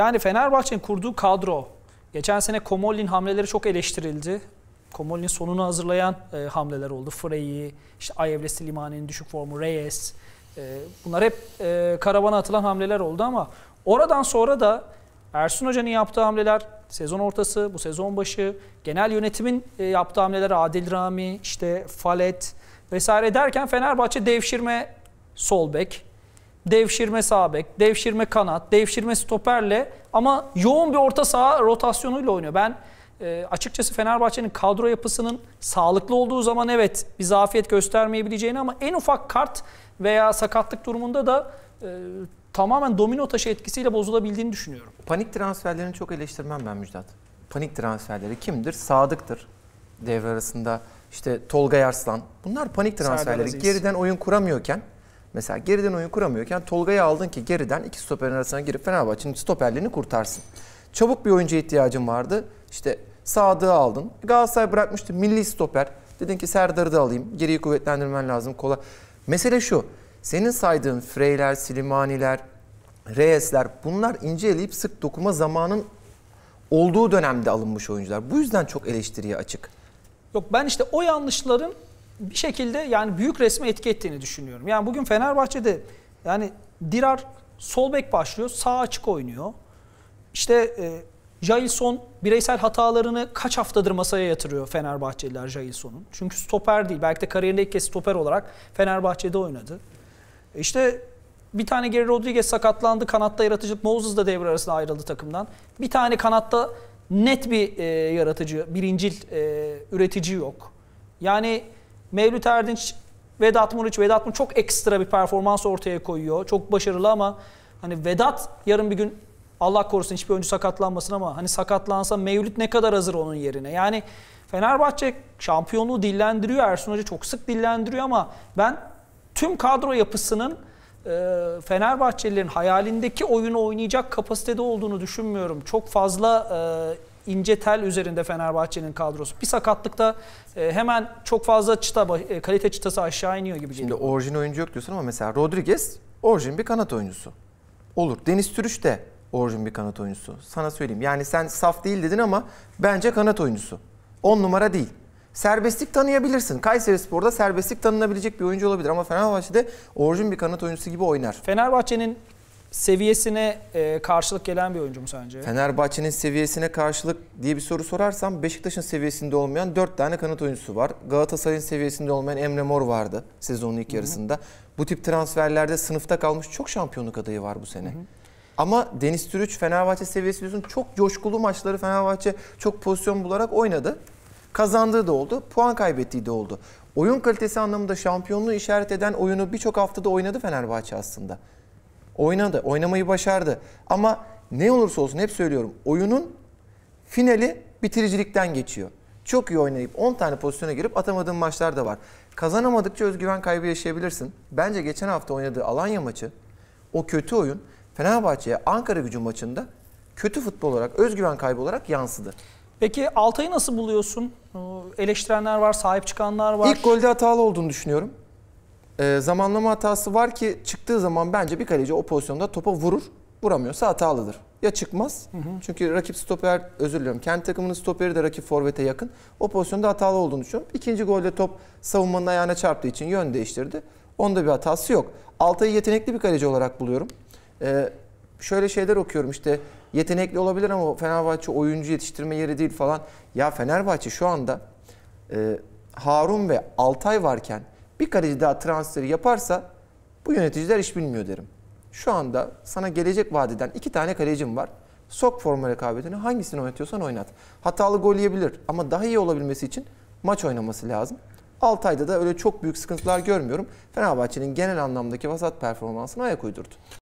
Yani Fenerbahçe'nin kurduğu kadro, geçen sene Komolli'nin hamleleri çok eleştirildi. Komolli'nin sonunu hazırlayan e, hamleler oldu. Frey'i, işte Ayevle Slimani'nin düşük formu, Reyes. E, bunlar hep e, karavana atılan hamleler oldu ama oradan sonra da Ersun Hoca'nın yaptığı hamleler sezon ortası, bu sezon başı, genel yönetimin e, yaptığı hamleler Adil Rami, işte Falet vesaire derken Fenerbahçe devşirme sol bek, devşirme sabek, devşirme kanat, devşirme stoperle ama yoğun bir orta saha rotasyonuyla oynuyor. Ben e, açıkçası Fenerbahçe'nin kadro yapısının sağlıklı olduğu zaman evet bir zafiyet göstermeyebileceğini ama en ufak kart veya sakatlık durumunda da e, tamamen domino taşı etkisiyle bozulabildiğini düşünüyorum. Panik transferlerini çok eleştirmem ben Müjdat. Panik transferleri kimdir? Sadık'tır devre arasında. işte Tolga Yarslan. Bunlar panik transferleri. Geriden oyun kuramıyorken Mesela geriden oyun kuramıyorken Tolga'yı aldın ki geriden iki stoperin arasına girip Fenerbahçe'nin stoperlerini kurtarsın. Çabuk bir oyuncuya ihtiyacın vardı. İşte Sadık'ı aldın. Galatasaray bırakmıştı. Milli stoper. Dedin ki Serdar'ı da alayım. Geriyi kuvvetlendirmen lazım. kola. Mesele şu. Senin saydığın Freyler, Silimaniler, Reyesler bunlar inceleyip eleyip sık dokuma zamanın olduğu dönemde alınmış oyuncular. Bu yüzden çok eleştiriye açık. Yok ben işte o yanlışların bir şekilde yani büyük resmi etki ettiğini düşünüyorum. Yani bugün Fenerbahçe'de yani Dirar sol bek başlıyor, sağ açık oynuyor. İşte e, Jailson bireysel hatalarını kaç haftadır masaya yatırıyor Fenerbahçeliler Jailson'un. Çünkü stoper değil. Belki de kariyerinde ilk kez stoper olarak Fenerbahçe'de oynadı. E, işte bir tane geri Rodriguez sakatlandı. Kanatta yaratıcılık. Moses da devre arasında ayrıldı takımdan. Bir tane kanatta net bir e, yaratıcı, birincil e, üretici yok. Yani Mevlüt Erdinç, Vedat Muriç, Vedat Muriç çok ekstra bir performans ortaya koyuyor. Çok başarılı ama hani Vedat yarın bir gün Allah korusun hiçbir oyuncu sakatlanmasın ama hani sakatlansa Mevlüt ne kadar hazır onun yerine? Yani Fenerbahçe şampiyonluğu dillendiriyor. Ersun Hoca çok sık dillendiriyor ama ben tüm kadro yapısının e, Fenerbahçelilerin hayalindeki oyunu oynayacak kapasitede olduğunu düşünmüyorum. Çok fazla e, ince tel üzerinde Fenerbahçe'nin kadrosu. Bir sakatlıkta e, hemen çok fazla çıta e, kalite çıtası aşağı iniyor gibi geliyor. Şimdi orijin oyuncu yok diyorsun ama mesela Rodriguez orijin bir kanat oyuncusu. Olur. Deniz Türüş de orijin bir kanat oyuncusu. Sana söyleyeyim. Yani sen saf değil dedin ama bence kanat oyuncusu. 10 numara değil. Serbestlik tanıyabilirsin. Kayseri Spor'da serbestlik tanınabilecek bir oyuncu olabilir ama Fenerbahçe'de orijin bir kanat oyuncusu gibi oynar. Fenerbahçe'nin seviyesine e, karşılık gelen bir oyuncu mu sence? Fenerbahçe'nin seviyesine karşılık diye bir soru sorarsam Beşiktaş'ın seviyesinde olmayan 4 tane kanat oyuncusu var. Galatasaray'ın seviyesinde olmayan Emre Mor vardı sezonun ilk Hı -hı. yarısında. Bu tip transferlerde sınıfta kalmış çok şampiyonluk adayı var bu sene. Hı -hı. Ama Deniz Türüç Fenerbahçe seviyesi diyorsun çok coşkulu maçları Fenerbahçe çok pozisyon bularak oynadı. Kazandığı da oldu, puan kaybettiği de oldu. Oyun kalitesi anlamında şampiyonluğu işaret eden oyunu birçok haftada oynadı Fenerbahçe aslında. Oynadı, oynamayı başardı. Ama ne olursa olsun hep söylüyorum. Oyunun finali bitiricilikten geçiyor. Çok iyi oynayıp 10 tane pozisyona girip atamadığın maçlar da var. Kazanamadıkça özgüven kaybı yaşayabilirsin. Bence geçen hafta oynadığı Alanya maçı o kötü oyun Fenerbahçe'ye Ankara gücü maçında kötü futbol olarak, özgüven kaybı olarak yansıdı. Peki Altay'ı nasıl buluyorsun? Eleştirenler var, sahip çıkanlar var. İlk golde hatalı olduğunu düşünüyorum e, zamanlama hatası var ki çıktığı zaman bence bir kaleci o pozisyonda topa vurur. Vuramıyorsa hatalıdır. Ya çıkmaz. Hı hı. Çünkü rakip stoper özür diliyorum. Kendi takımının stoperi de rakip forvete yakın. O pozisyonda hatalı olduğunu düşünüyorum. İkinci golde top savunmanın ayağına çarptığı için yön değiştirdi. Onda bir hatası yok. Altay'ı yetenekli bir kaleci olarak buluyorum. Ee, şöyle şeyler okuyorum işte yetenekli olabilir ama Fenerbahçe oyuncu yetiştirme yeri değil falan. Ya Fenerbahçe şu anda e, Harun ve Altay varken bir kaleci daha transferi yaparsa bu yöneticiler iş bilmiyor derim. Şu anda sana gelecek vadeden iki tane kalecim var. Sok forma rekabetini hangisini oynatıyorsan oynat. Hatalı gol yiyebilir ama daha iyi olabilmesi için maç oynaması lazım. ayda da öyle çok büyük sıkıntılar görmüyorum. Fenerbahçe'nin genel anlamdaki vasat performansına ayak uydurdu.